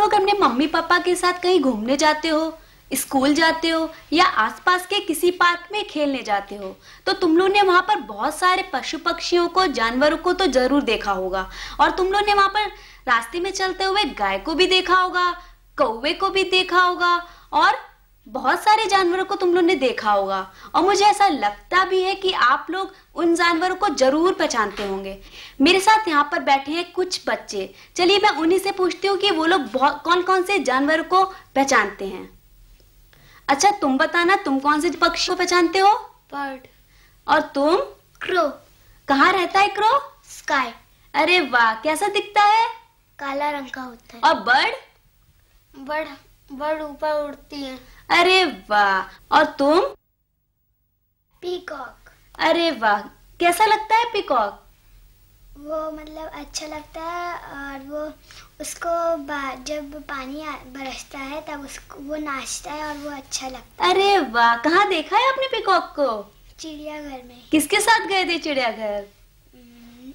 लोग अपने mummy papa के साथ कहीं घूमने जाते हो स्कूल जाते हो या आसपास के किसी पार्क में खेलने जाते हो तो तुम लोग ने वहाँ पर बहुत सारे पशु पक्षियों को जानवरों को तो जरूर देखा होगा और तुम लोग ने वहाँ पर रास्ते में चलते हुए गाय को भी देखा होगा कौवे को भी देखा होगा और बहुत सारे जानवरों को तुम लोग ने देखा होगा और मुझे ऐसा लगता भी है कि आप लोग उन जानवरों को जरूर पहचानते होंगे मेरे साथ यहाँ पर बैठे हैं कुछ बच्चे चलिए मैं उन्हीं से पूछती हूँ कि वो लोग कौन कौन से जानवर को पहचानते हैं अच्छा तुम बताना तुम कौन से पक्षी को पहचानते हो बर्ड और तुम क्रो कहाँ रहता है क्रो स्काई अरे वाह कैसा दिखता है काला रंग का होता है और बर्ड बर्ड बर्ड ऊपर उड़ती है अरे वाह और तुम पीकॉक अरे वाह कैसा लगता है पीकॉक वो मतलब अच्छा लगता है और वो उसको जब पानी बरसता है तब उसको वो नाचता है और वो अच्छा लगता है अरे वाह कहाँ देखा है आपने पिकॉक को चिड़ियाघर में किसके साथ गए थे चिड़ियाघर हम्म,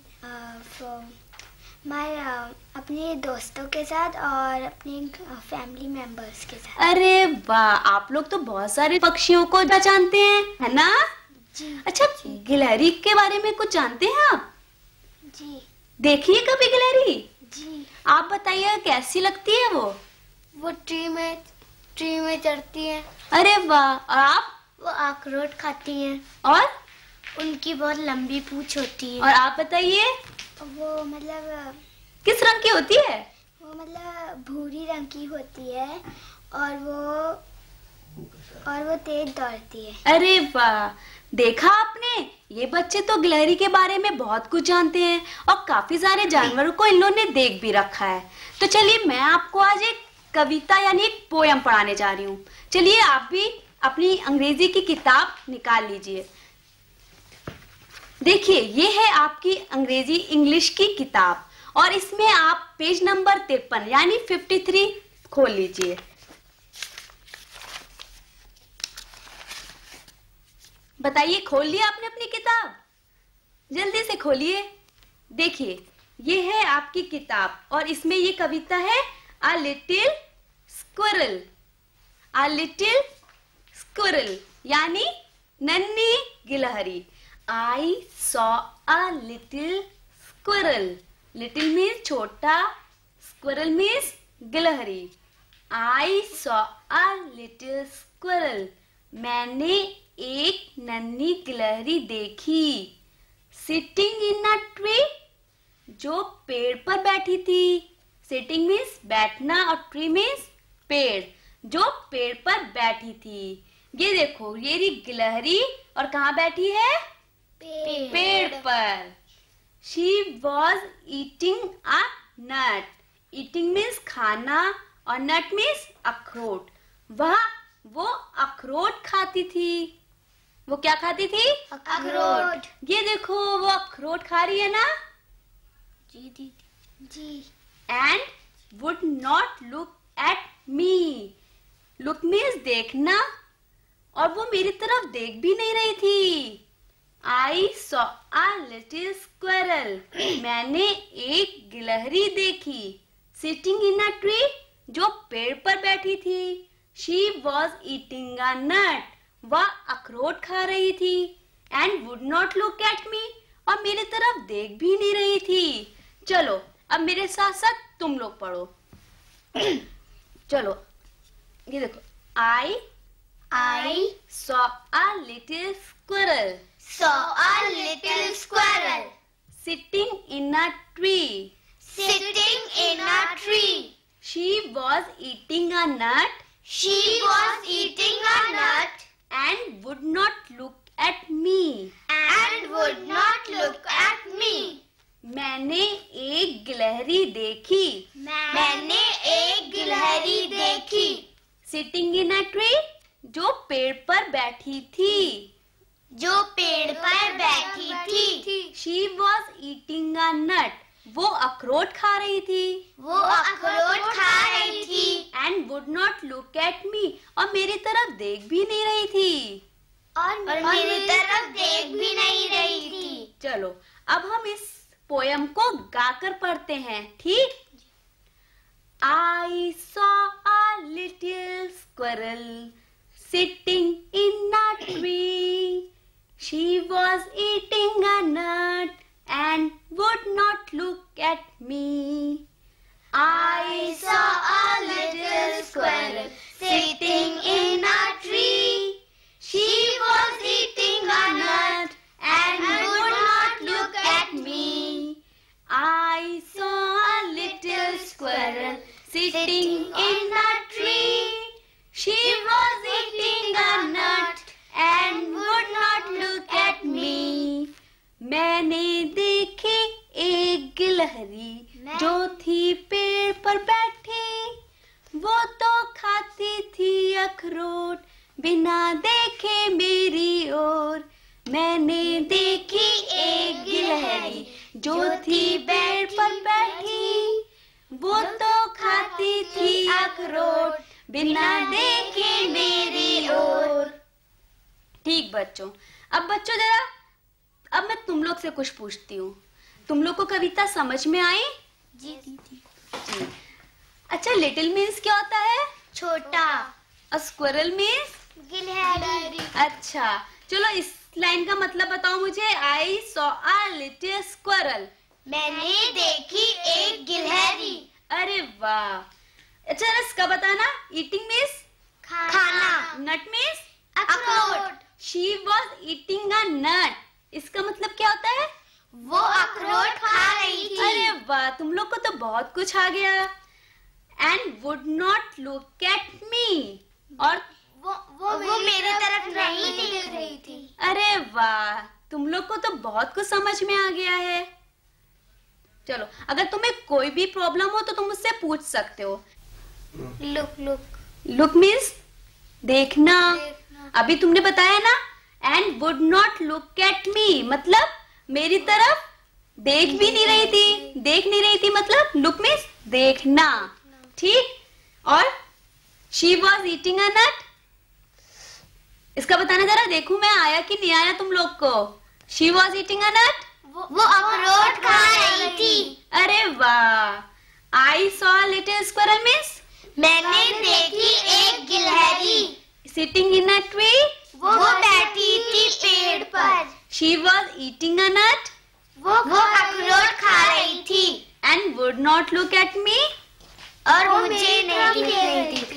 मैं अपने दोस्तों के साथ और अपने फैमिली मेंबर्स के साथ अरे वाह आप लोग तो बहुत सारे पक्षियों को जानते हैं है ना जी अच्छा गिलहरी के बारे में कुछ जानते हैं आप जी देखिए कभी गिलहरी जी आप बताइए कैसी लगती है वो वो ट्री में ट्री में चढ़ती है अरे वाह और आप वो अखरोट खाती है और उनकी बहुत लंबी पूछ होती है और आप बताइए वो मतलब किस रंग की होती है वो मतलब भूरी रंग की होती है और वो और वो तेज दौड़ती है अरे वाह देखा आपने ये बच्चे तो गिलहरी के बारे में बहुत कुछ जानते हैं और काफी सारे जानवरों को इन लोगों ने देख भी रखा है तो चलिए मैं आपको आज एक कविता यानी एक पोयम पढ़ाने जा रही हूँ चलिए आप भी अपनी अंग्रेजी की किताब निकाल लीजिए देखिए ये है आपकी अंग्रेजी इंग्लिश की किताब और इसमें आप पेज नंबर तिरपन यानी 53 खोल लीजिए बताइए खोल लिया आपने अपनी किताब जल्दी से खोलिए देखिए ये है आपकी किताब और इसमें ये कविता है a little squirrel a little squirrel यानी नन्ही गिलहरी I saw a little squirrel little means छोटा स्क्विरल मीन्स गिलहरी I saw a little squirrel मैंने एक नन्ही गिलहरी देखी सिटिंग इन अ ट्री जो पेड़ पर बैठी थी सिटिंग मीन्स बैठना और ट्री मीन्स पेड़ जो पेड़ पर बैठी थी ये देखो ये गिलहरी और कहाँ बैठी है पेड़, पर she was eating a nut eating means खाना और नट मीन्स अखरोट वह वो अखरोट खाती थी वो क्या खाती थी अखरोट ये देखो वो अखरोट खा रही है ना जी दीदी जी and would not look at me look means देखना और वो मेरी तरफ देख भी नहीं रही थी I saw a little squirrel मैंने एक गिलहरी देखी सिटिंग इन अ ट्री जो पेड़ पर बैठी थी she was eating a nut वह अखरोट खा रही थी and would not look at me और मेरी तरफ देख भी नहीं रही थी चलो अब मेरे साथ साथ तुम लोग पढ़ो चलो ये देखो I I saw a little squirrel saw a little squirrel sitting in a tree. Sitting in a tree. She was eating a nut. She was eating a nut. And would not look at me. And would not look at me. मैंने एक गिलहरी देखी मैंने एक गिलहरी देखी sitting in a tree जो पेड़ पर बैठी थी जो पेड़ पर बैठी थी she was eating a nut वो अखरोट खा रही थी वो अखरोट खा रही थी and would not look at me और मेरी तरफ देख भी नहीं रही थी और, और मेरी तरफ देख भी नहीं रही थी चलो अब हम इस पोयम को गाकर पढ़ते हैं ठीक I saw a little squirrel sitting in a tree She was eating a nut and would not look at me. I saw a little squirrel sitting in a tree. She was eating a nut and would not look at me. I saw a little squirrel sitting in a गहरी जो थी पेड़ पर बैठी वो तो खाती थी अखरोट बिना देखे मेरी ओर मैंने देखी एक गिलहरी जो थी पेड़ पर बैठी वो तो खाती थी अखरोट बिना देखे मेरी ओर ठीक बच्चों अब बच्चों जरा अब मैं तुम लोग से कुछ पूछती हूँ तुम लोग को कविता समझ में आई जी दीदी जी अच्छा लिटिल मीन्स क्या होता है छोटा और स्क्वरल मीन्स गिलहरी अच्छा चलो इस लाइन का मतलब बताओ मुझे आई सॉ अ लिटिल स्क्वरल मैंने देखी एक गिलहरी अरे वाह अच्छा रस का बताना ईटिंग मीन्स खाना नट मीन्स अखरोट she was eating a nut इसका मतलब क्या होता है वो अखरोट खा रही थी अरे वाह तुम लोग को तो बहुत कुछ आ गया and would not look at me और वो वो मेरी, वो मेरी तरफ, तरफ नहीं देख रही थी अरे वाह तुम लोग को तो बहुत कुछ समझ में आ गया है चलो अगर तुम्हें कोई भी प्रॉब्लम हो तो तुम मुझसे पूछ सकते हो लुक लुक लुक मीन्स देखना अभी तुमने बताया ना and would not look at me मतलब मेरी तरफ देख भी नहीं रही थी देख नहीं रही थी मतलब लुक मीन्स देखना ठीक और she was eating a nut इसका बताना जरा देखू मैं आया कि नहीं आया तुम लोग को she was eating a nut वो अखरोट खा रही थी अरे वाह I saw little squirrel means मैंने देखी एक गिलहरी sitting in a tree She was eating a nut. वो अखरोट खा रही थी. And would not look at me. और मुझे नहीं दिख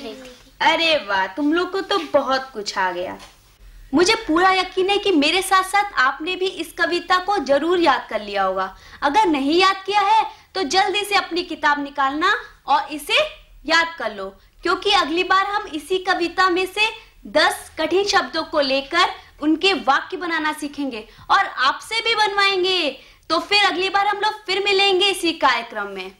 रही थी. अरे वाह तुम लोग को तो बहुत कुछ आ गया मुझे पूरा यकीन है कि मेरे साथ साथ आपने भी इस कविता को जरूर याद कर लिया होगा अगर नहीं याद किया है तो जल्दी से अपनी किताब निकालना और इसे याद कर लो क्योंकि अगली बार हम इसी कविता में से दस कठिन शब्दों को लेकर उनके वाक्य बनाना सीखेंगे और आपसे भी बनवाएंगे तो फिर अगली बार हम लोग फिर मिलेंगे इसी कार्यक्रम में